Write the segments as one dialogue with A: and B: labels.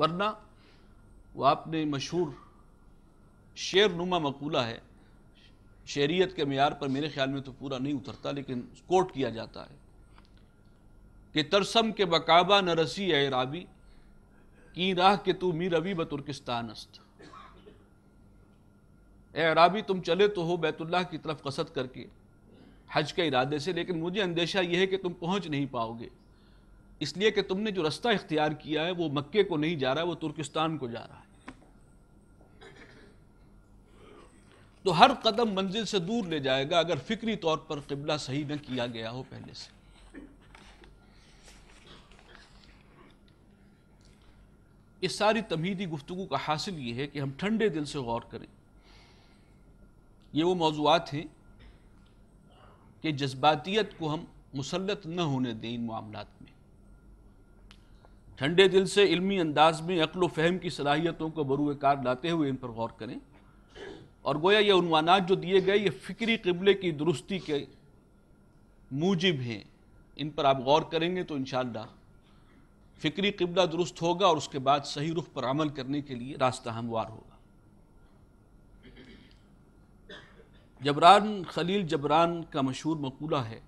A: वरना वो आपने मशहूर शेर नुमा मकूला है शहरीत के मैार पर मेरे ख्याल में तो पूरा नहीं उतरता लेकिन कोट किया जाता है कि तरसम के बकाबा न रसी ए राबी की राह के तू मीर रवि ब तुर्किस्तान अस्त ए राबी तुम चले तो हो बैतुल्लाह की तरफ कसद करके हज के इरादे से लेकिन मुझे अंदेशा यह है कि तुम पहुंच नहीं पाओगे इसलिए कि तुमने जो रास्ता इख्तियार किया है वो मक्के को नहीं जा रहा है वो तुर्किस्तान को जा रहा है तो हर कदम मंजिल से दूर ले जाएगा अगर फिक्री तौर पर किबला सही न किया गया हो पहले से इस सारी तमीदी गुफ्तु का हासिल ये है कि हम ठंडे दिल से गौर करें ये वो मौजूद हैं कि जज्बातियत को हम मुसलत न होने दें इन मामला में ठंडे दिल से इल्मी अंदाज में अकलो फहम की सलाहियतों को बरूकार कार लाते हुए इन पर गौर करें और गोया ये अनवानात जो दिए गए ये फ़िक्री कबले की दुरुस्ती के मूजिब हैं इन पर आप गौर करेंगे तो इन फ़िक्री कबला दुरुस्त होगा और उसके बाद सही रुख पर अमल करने के लिए रास्ता हमवार होगा जबरान खलील जबरान का मशहूर मकूला है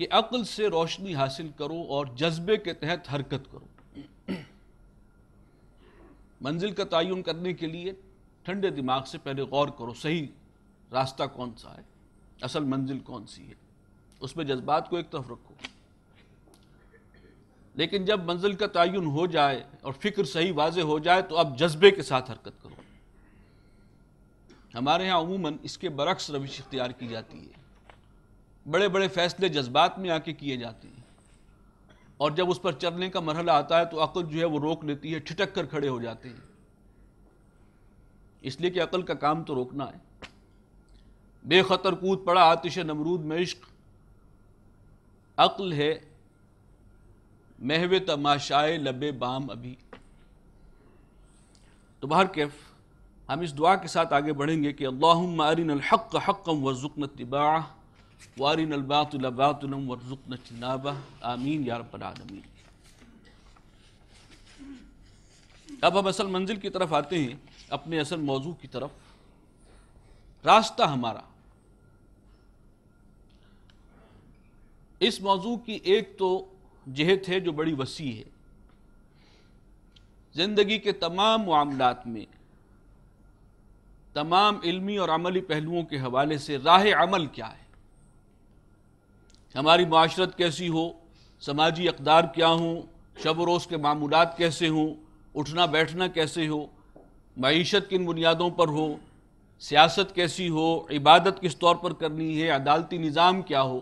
A: कि अक्ल से रोशनी हासिल करो और जज्बे के तहत हरकत करो मंजिल का तयन करने के लिए ठंडे दिमाग से पहले गौर करो सही रास्ता कौन सा है असल मंजिल कौन सी है उसमें जज्बात को एक तरफ रखो लेकिन जब मंजिल का तयन हो जाए और फिक्र सही वाज हो जाए तो अब जज्बे के साथ हरकत करो हमारे यहाँ अमूमन इसके बरक्स रविश इख्तियार की जाती है बड़े बड़े फैसले जज्बात में आके किए जाते हैं और जब उस पर चलने का मरहला आता है तो अकल जो है वो रोक लेती है ठिटक कर खड़े हो जाते हैं इसलिए कि अकल का काम तो रोकना है बेखतर कूद पड़ा आतिश नमरूद में इश्क अक्ल है महव तमाशाए लबे बाम अभी तो बहर कैफ हम इस दुआ के साथ आगे बढ़ेंगे कि अल्लाह मारिन हक़ हक़म व ज़ुक़न तिबाह वारिन अलबातलबातलम वर्जुक नशनाबा आमीन यारबीन अब हम असल मंजिल की तरफ आते हैं अपने असल मौजू की तरफ रास्ता हमारा इस मौजू की एक तो जहत है जो बड़ी वसी है ज़िंदगी के तमाम मामलों में तमाम इल्मी और अमली पहलुओं के हवाले से राह अमल क्या है हमारी माशरत कैसी हो समाजी अकदार क्या हों शब रोज़ के मामूलत कैसे हों उठना बैठना कैसे हो मीशत किन बुनियादों पर हो सियासत कैसी हो इबादत किस तौर पर करनी है अदालती निज़ाम क्या हो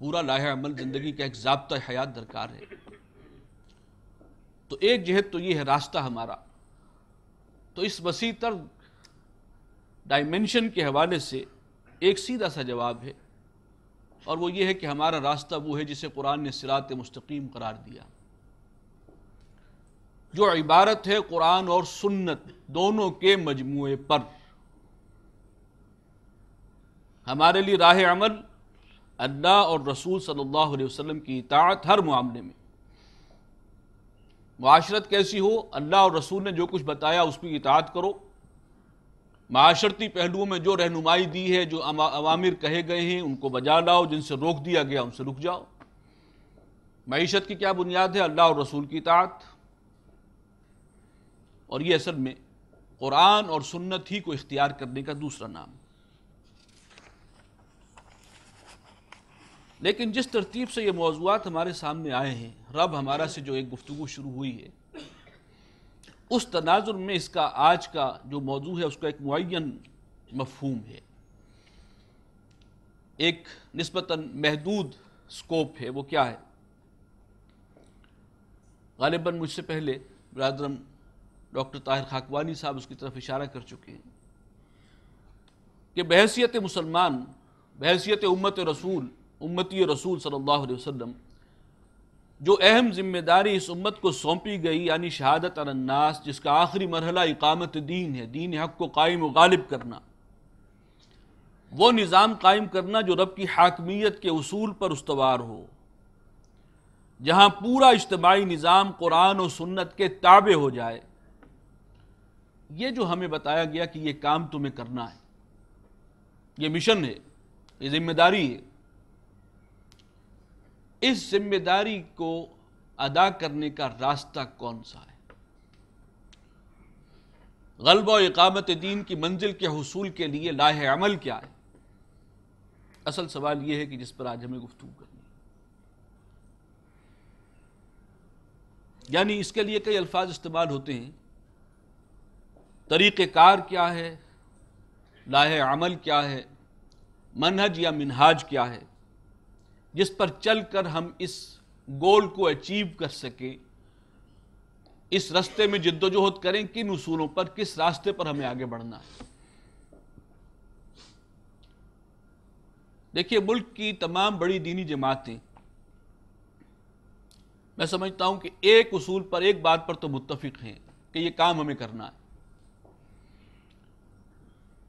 A: पूरा लाहेमल अमल ज़िंदगी का एक जबता हयात दरकार है तो एक जहत तो ये है रास्ता हमारा तो इस वसी तर डायमेंशन के हवाले से एक सीधा सा जवाब है और वो ये है कि हमारा रास्ता वो है जिसे कुरान ने सिरात मुस्तकीम करार दिया जो इबारत है कुरान और सुन्नत दोनों के मजमू पर हमारे लिए राह अमल अल्लाह और रसूल सल्लल्लाहु अलैहि वसल्लम की इतात हर मामले में माशरत कैसी हो अल्लाह और रसूल ने जो कुछ बताया उसकी इताअत इतात करो माशरती पहलुओं में जो रहनुमाई दी है जो अवामिर कहे गए हैं उनको बजा लाओ जिनसे रोक दिया गया उनसे रुक जाओ मीशत की क्या बुनियाद है अल्लाह और रसूल की तात और ये असल में कुरान और सुन्नत ही को इख्तियार करने का दूसरा नाम लेकिन जिस तरतीब से ये मौजूद हमारे सामने आए हैं रब हमारा से जो एक गुफ्तु शुरू हुई है उस तनाजुर में इसका आज का जो मौजू है उसका एक मुन मफहूम है एक नस्बता महदूद स्कोप है वो क्या है गालिबा मुझसे पहले बरदरम डॉक्टर ताहिर खाकवानी साहब उसकी तरफ इशारा कर चुके हैं कि बहसीत मुसलमान बहसीत उम्मत रसूल उम्मती रसूल सल्लल्लाहु अलैहि वसल्लम जो अहम जिम्मेदारी इस उम्मत को सौंपी गई यानी शहादत अन्नास जिसका आखिरी मरहला इकामत दीन है दीन हक को कायम व गालिब करना वो निज़ाम कायम करना जो रब की हाकमियत के असूल पर उसवार हो जहाँ पूरा इज्तमाही निज़ाम कुरान और सुन्नत के ताबे हो जाए ये जो हमें बताया गया कि ये काम तुम्हें करना है ये मिशन है ये जिम्मेदारी है इस जिम्मेदारी को अदा करने का रास्ता कौन सा है और इकामत दीन की मंजिल के हसूल के लिए लाह अमल क्या है असल सवाल यह है कि जिस पर आज हमें गुफ्तु करनी है यानी इसके लिए कई अल्फाज इस्तेमाल होते हैं तरीक़ार क्या है लाह अमल क्या है मनहज या मिनहाज क्या है जिस पर चलकर हम इस गोल को अचीव कर सकें इस रास्ते में जिद्दोजहद करें किन उसूलों पर किस रास्ते पर हमें आगे बढ़ना है देखिए मुल्क की तमाम बड़ी दीनी जमातें मैं समझता हूं कि एक उसूल पर एक बात पर तो मुत्तफिक हैं कि ये काम हमें करना है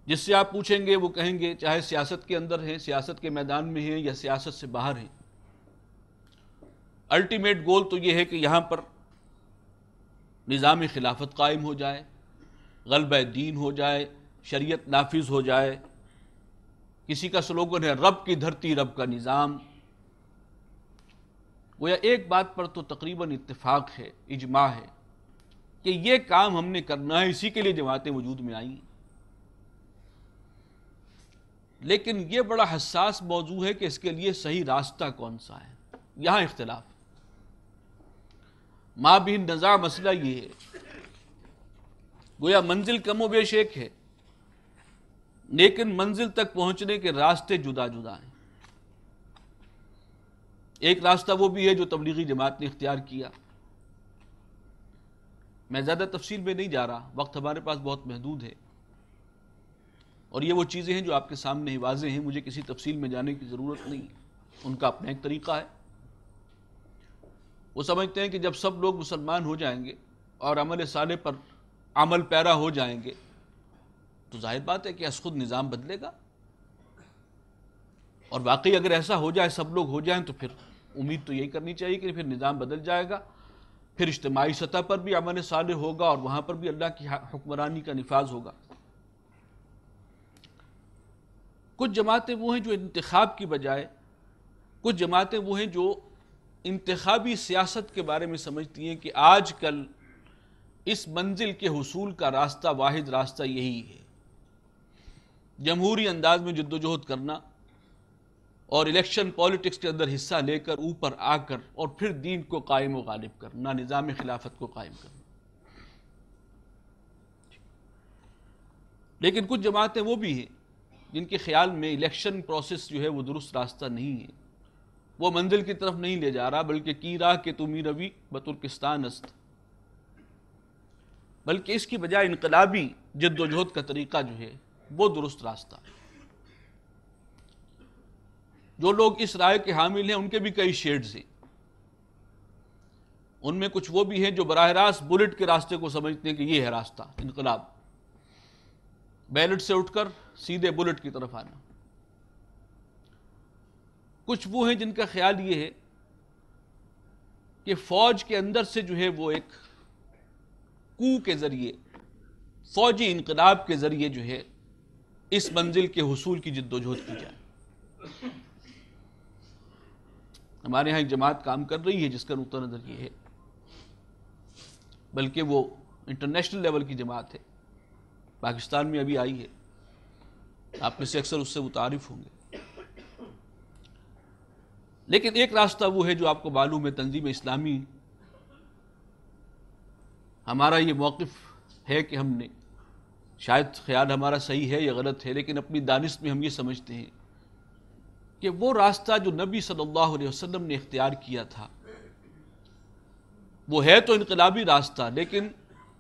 A: जिससे आप पूछेंगे वो कहेंगे चाहे सियासत के अंदर हैं सियासत के मैदान में हैं या सियासत से बाहर हैं अल्टीमेट गोल तो ये है कि यहाँ पर निज़ाम खिलाफत कायम हो जाए गलब दीन हो जाए शरीयत नाफिज हो जाए किसी का स्लोगन है रब की धरती रब का निज़ाम गोया एक बात पर तो तकरीबन इत्तेफाक है इजमा है कि ये काम हमने करना है इसी के लिए जमातें वजूद में आई लेकिन ये बड़ा हसास मौजू है कि इसके लिए सही रास्ता कौन सा है यहाँ इख्तलाफ माबीन नज़ा मसला ये है गोया मंजिल कमो बेश एक है लेकिन मंजिल तक पहुँचने के रास्ते जुदा जुदा हैं एक रास्ता वो भी है जो तबलीगी जमात ने इख्तियार किया मैं ज़्यादा तफसील में नहीं जा रहा वक्त हमारे पास बहुत महदूद है और ये वो चीज़ें हैं जो आपके सामने ही वाजे हैं मुझे किसी तफसील में जाने की ज़रूरत नहीं उनका अपना एक तरीका है वो समझते हैं कि जब सब लोग मुसलमान हो जाएंगे और अमल साले पर अमल पैरा हो जाएंगे तो जाहिर बात है कि अस खुद निज़ाम बदलेगा और वाकई अगर ऐसा हो जाए सब लोग हो जाएं तो फिर उम्मीद तो यही करनी चाहिए कि फिर निज़ाम बदल जाएगा फिर इज्तमाही सतह पर भी अमन साले होगा और वहाँ पर भी अल्लाह की हुक्मरानी का नफाज होगा कुछ जमातें वो हैं जो इंतखब की बजाय कुछ जमातें वो हैं जो इंतबी सियासत के बारे में समझती हैं कि आज कल इस मंजिल के हसूल का रास्ता वाद रास्ता यही है जमहूरी अंदाज में जद्दोजहद करना और इलेक्शन पॉलिटिक्स के अंदर हिस्सा लेकर ऊपर आकर और फिर दीन को कायम व गालिब करना निज़ाम खिलाफत को कायम करना लेकिन कुछ जमातें वो भी हैं जिनके ख्याल में इलेक्शन प्रोसेस जो है वो दुरुस्त रास्ता नहीं है वो मंजिल की तरफ नहीं ले जा रहा बल्कि की राह के तुमी रवि बतुर्किस्तान अस्त बल्कि इसकी बजाय इनकलाबी जद्दोजहद का तरीका जो है वो दुरुस्त रास्ता जो लोग इस राय के हामिल हैं उनके भी कई शेड्स हैं उनमें कुछ वो भी हैं जो बरह रास्त बुलेट के रास्ते को समझते हैं कि ये है रास्ता इनकलाब बैलेट से उठकर सीधे बुलेट की तरफ आना कुछ वो हैं जिनका ख्याल ये है कि फौज के अंदर से जो है वो एक कू के ज़रिए फौजी इनकलाब के ज़रिए जो है इस मंजिल के हसूल की जिद्दोजहद की जाए हमारे यहाँ एक जमात काम कर रही है जिसका नुक़ नज़र ये है बल्कि वो इंटरनेशनल लेवल की जमात है पाकिस्तान में अभी आई है आप में से अक्सर उससे मुतारफ होंगे लेकिन एक रास्ता वो है जो आपको मालूम है तंजीम इस्लामी हमारा ये मौक़ है कि हमने शायद ख्याल हमारा सही है या गलत है लेकिन अपनी दानिश में हम ये समझते हैं कि वो रास्ता जो नबी सल्लल्लाहु अलैहि वसल्लम ने इख्तियार किया था वो है तो इनकलाबी रास्ता लेकिन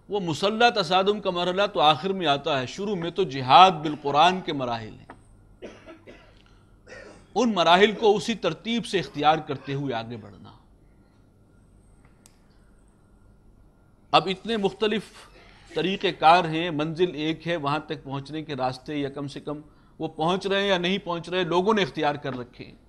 A: वो मुसल्ला तसादम का मरहला तो आखिर में आता है शुरू में तो जिहाद बिलकुरान के मराहल हैं उन मराहल को उसी तरतीब से इख्तियार करते हुए आगे बढ़ना अब इतने मुख्तलिफ तरीक़ेकार हैं मंजिल एक है वहाँ तक पहुँचने के रास्ते या कम से कम वो पहुँच रहे हैं या नहीं पहुँच रहे लोगों ने इख्तियार कर रखे हैं